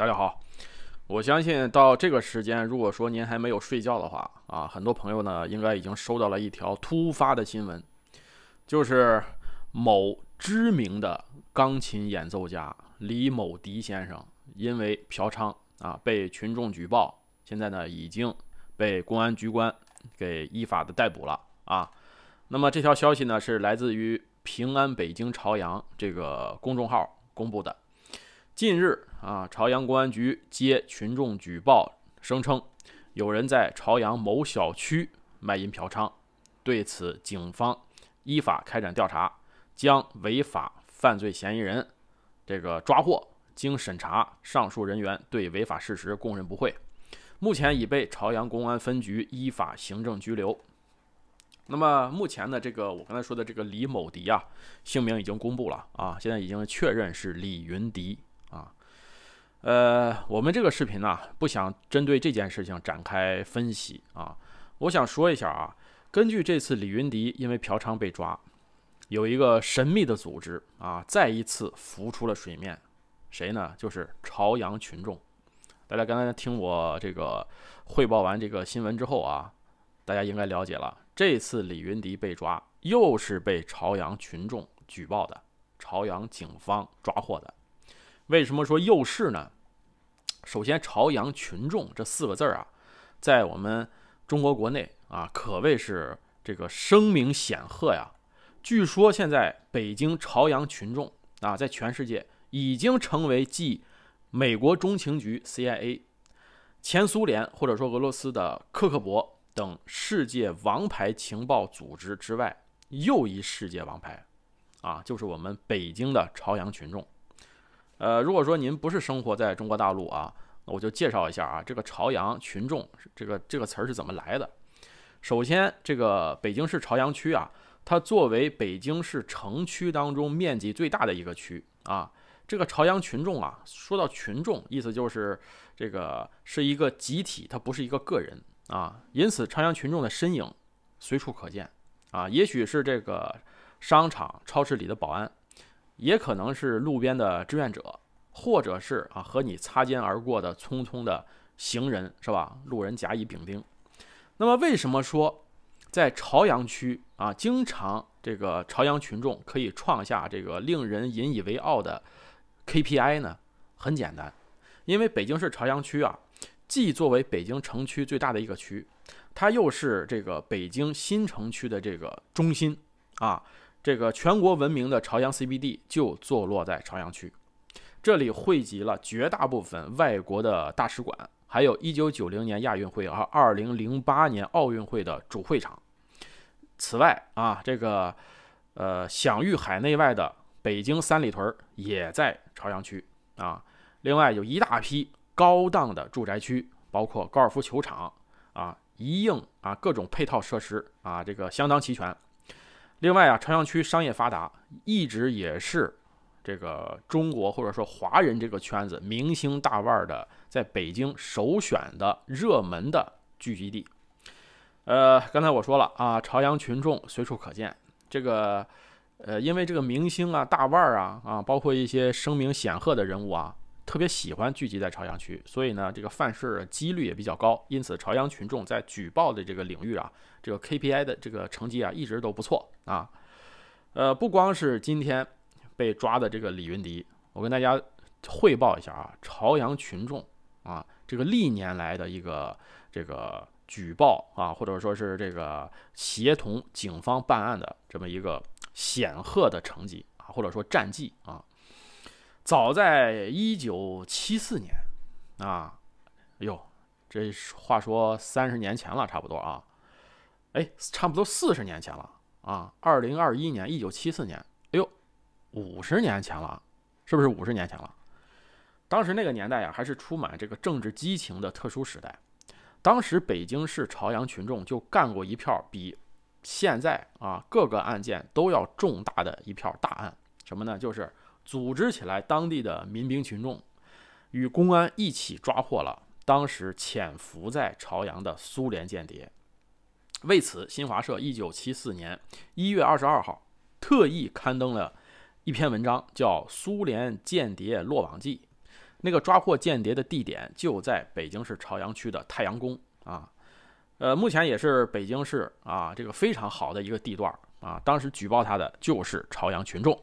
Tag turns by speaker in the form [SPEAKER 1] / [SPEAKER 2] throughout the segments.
[SPEAKER 1] 大家好，我相信到这个时间，如果说您还没有睡觉的话，啊，很多朋友呢应该已经收到了一条突发的新闻，就是某知名的钢琴演奏家李某迪先生因为嫖娼啊被群众举报，现在呢已经被公安局官给依法的逮捕了啊。那么这条消息呢是来自于平安北京朝阳这个公众号公布的。近日啊，朝阳公安局接群众举报，声称有人在朝阳某小区卖淫嫖娼。对此，警方依法开展调查，将违法犯罪嫌疑人这个抓获。经审查，上述人员对违法事实供认不讳，目前已被朝阳公安分局依法行政拘留。那么，目前呢？这个我刚才说的这个李某迪啊，姓名已经公布了啊，现在已经确认是李云迪。呃，我们这个视频呢，不想针对这件事情展开分析啊。我想说一下啊，根据这次李云迪因为嫖娼被抓，有一个神秘的组织啊，再一次浮出了水面。谁呢？就是朝阳群众。大家刚才听我这个汇报完这个新闻之后啊，大家应该了解了，这次李云迪被抓，又是被朝阳群众举报的，朝阳警方抓获的。为什么说右是呢？首先，“朝阳群众”这四个字儿啊，在我们中国国内啊，可谓是这个声名显赫呀。据说现在北京朝阳群众啊，在全世界已经成为继美国中情局 （CIA）、前苏联或者说俄罗斯的克格勃等世界王牌情报组织之外又一世界王牌啊，就是我们北京的朝阳群众。呃，如果说您不是生活在中国大陆啊，我就介绍一下啊，这个“朝阳群众”这个这个词儿是怎么来的。首先，这个北京市朝阳区啊，它作为北京市城区当中面积最大的一个区啊，这个“朝阳群众”啊，说到群众，意思就是这个是一个集体，它不是一个个人啊，因此朝阳群众的身影随处可见啊，也许是这个商场、超市里的保安。也可能是路边的志愿者，或者是啊和你擦肩而过的匆匆的行人，是吧？路人甲乙丙丁。那么为什么说在朝阳区啊，经常这个朝阳群众可以创下这个令人引以为傲的 KPI 呢？很简单，因为北京市朝阳区啊，既作为北京城区最大的一个区，它又是这个北京新城区的这个中心啊。这个全国闻名的朝阳 CBD 就坐落在朝阳区，这里汇集了绝大部分外国的大使馆，还有一九九零年亚运会和二零零八年奥运会的主会场。此外啊，这个呃享誉海内外的北京三里屯儿也在朝阳区啊。另外有一大批高档的住宅区，包括高尔夫球场啊，一应啊各种配套设施啊，这个相当齐全。另外啊，朝阳区商业发达，一直也是这个中国或者说华人这个圈子明星大腕儿的在北京首选的热门的聚集地。呃，刚才我说了啊，朝阳群众随处可见。这个，呃，因为这个明星啊、大腕儿啊、啊，包括一些声名显赫的人物啊。特别喜欢聚集在朝阳区，所以呢，这个犯事几率也比较高。因此，朝阳群众在举报的这个领域啊，这个 KPI 的这个成绩啊，一直都不错啊。呃，不光是今天被抓的这个李云迪，我跟大家汇报一下啊，朝阳群众啊，这个历年来的一个这个举报啊，或者说是这个协同警方办案的这么一个显赫的成绩啊，或者说战绩啊。早在一九七四年，啊，哟，这话说三十年前了，差不多啊，哎，差不多四十年前了啊，二零二一年一九七四年，哎呦，五十年前了，是不是五十年前了？当时那个年代呀，还是充满这个政治激情的特殊时代。当时北京市朝阳群众就干过一票比现在啊各个案件都要重大的一票大案，什么呢？就是。组织起来当地的民兵群众，与公安一起抓获了当时潜伏在朝阳的苏联间谍。为此，新华社一九七四年一月二十二号特意刊登了一篇文章，叫《苏联间谍落网记》。那个抓获间谍的地点就在北京市朝阳区的太阳宫啊，呃，目前也是北京市啊这个非常好的一个地段啊。当时举报他的就是朝阳群众。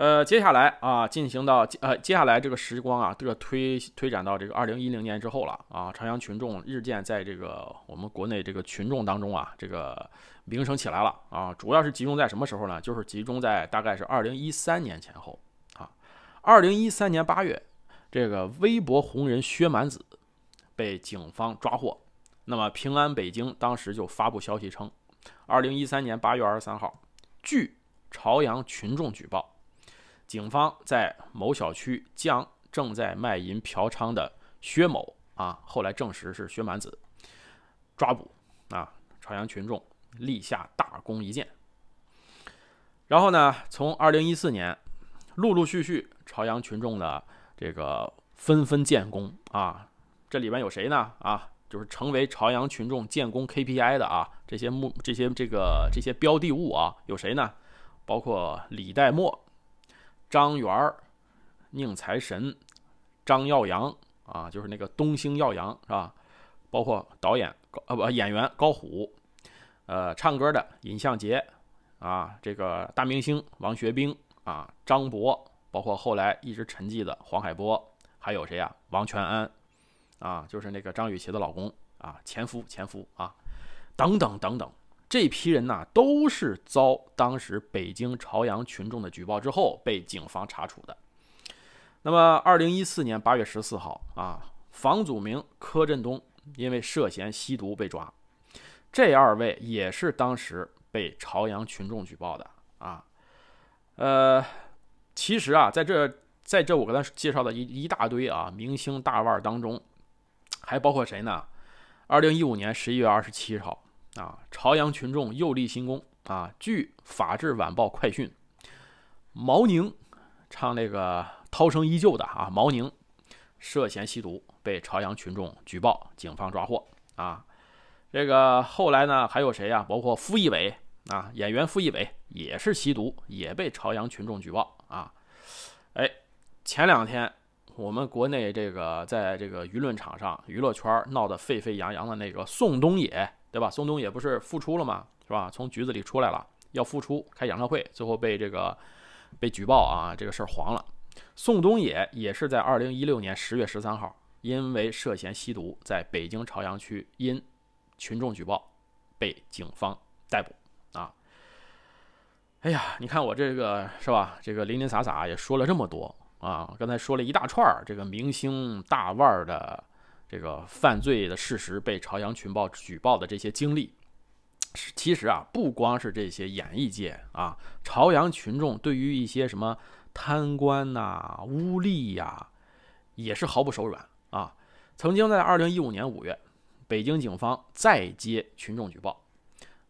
[SPEAKER 1] 呃，接下来啊，进行到呃，接下来这个时光啊，这个推推展到这个二零一零年之后了啊。朝阳群众日渐在这个我们国内这个群众当中啊，这个名声起来了啊。主要是集中在什么时候呢？就是集中在大概是二零一三年前后啊。二零一三年八月，这个微博红人薛蛮子被警方抓获。那么平安北京当时就发布消息称，二零一三年八月二十三号，据朝阳群众举报。警方在某小区将正在卖淫嫖娼的薛某（啊，后来证实是薛满子）抓捕，啊，朝阳群众立下大功一件。然后呢，从二零一四年，陆陆续续，朝阳群众的这个纷纷建功，啊，这里边有谁呢？啊，就是成为朝阳群众建功 KPI 的啊，这些目、这些这个、这些标的物啊，有谁呢？包括李代沫。张元宁财神、张耀扬啊，就是那个东星耀扬，是吧？包括导演啊，不演员高虎，呃，唱歌的尹相杰啊，这个大明星王学兵啊，张博，包括后来一直沉寂的黄海波，还有谁呀？王全安啊，就是那个张雨绮的老公啊，前夫前夫啊，等等等等。这批人呐，都是遭当时北京朝阳群众的举报之后被警方查处的。那么，二零一四年八月十四号啊，房祖名、柯震东因为涉嫌吸毒被抓，这二位也是当时被朝阳群众举报的啊。呃，其实啊，在这在这我刚才介绍的一一大堆啊明星大腕当中，还包括谁呢？二零一五年十一月二十七号。啊！朝阳群众又立新功啊！据《法制晚报》快讯，毛宁唱那个《涛声依旧》的啊，毛宁涉嫌吸毒被朝阳群众举报，警方抓获啊。这个后来呢，还有谁呀？包括傅艺伟啊，演员傅艺伟也是吸毒，也被朝阳群众举报啊。哎，前两天我们国内这个在这个舆论场上，娱乐圈闹得沸沸扬扬的那个宋冬野。对吧？宋冬野不是复出了吗？是吧？从局子里出来了，要复出开演唱会，最后被这个被举报啊，这个事儿黄了。宋冬野也是在二零一六年十月十三号，因为涉嫌吸毒，在北京朝阳区因群众举报被警方逮捕啊。哎呀，你看我这个是吧？这个零零散散也说了这么多啊，刚才说了一大串儿这个明星大腕儿的。这个犯罪的事实被朝阳群报举报的这些经历，其实啊，不光是这些演艺界啊，朝阳群众对于一些什么贪官呐、污吏呀，也是毫不手软啊。曾经在2015年5月，北京警方再接群众举报，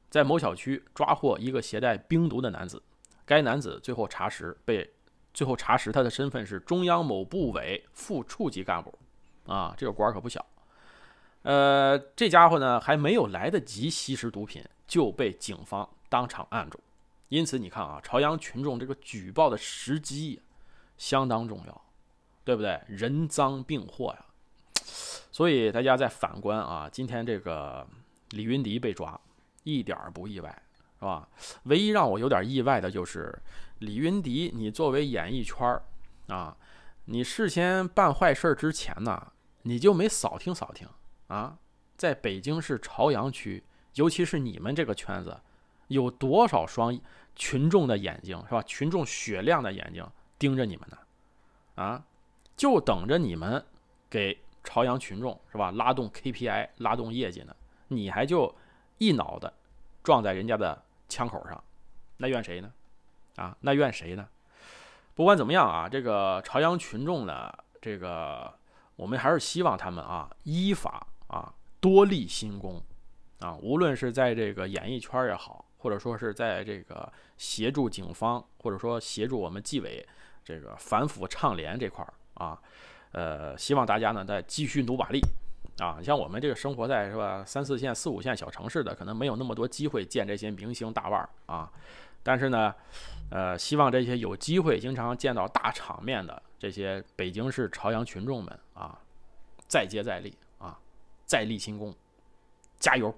[SPEAKER 1] 在某小区抓获一个携带冰毒的男子，该男子最后查实被最后查实他的身份是中央某部委副处级干部。啊，这个官可不小，呃，这家伙呢还没有来得及吸食毒品，就被警方当场按住。因此，你看啊，朝阳群众这个举报的时机相当重要，对不对？人赃并获呀。所以大家在反观啊，今天这个李云迪被抓，一点不意外，是吧？唯一让我有点意外的就是李云迪，你作为演艺圈啊，你事先办坏事之前呢？你就没扫听扫听啊？在北京市朝阳区，尤其是你们这个圈子，有多少双群众的眼睛是吧？群众雪亮的眼睛盯着你们呢，啊，就等着你们给朝阳群众是吧？拉动 KPI，拉动业绩呢？你还就一脑袋撞在人家的枪口上，那怨谁呢？啊，那怨谁呢？不管怎么样啊，这个朝阳群众呢，这个。我们还是希望他们啊，依法啊，多立新功，啊，无论是在这个演艺圈也好，或者说是在这个协助警方，或者说协助我们纪委这个反腐倡廉这块儿啊，呃，希望大家呢再继续努把力，啊，像我们这个生活在是吧三四线、四五线小城市的，可能没有那么多机会见这些明星大腕儿啊，但是呢，呃，希望这些有机会经常见到大场面的。这些北京市朝阳群众们啊，再接再厉啊，再立新功，加油！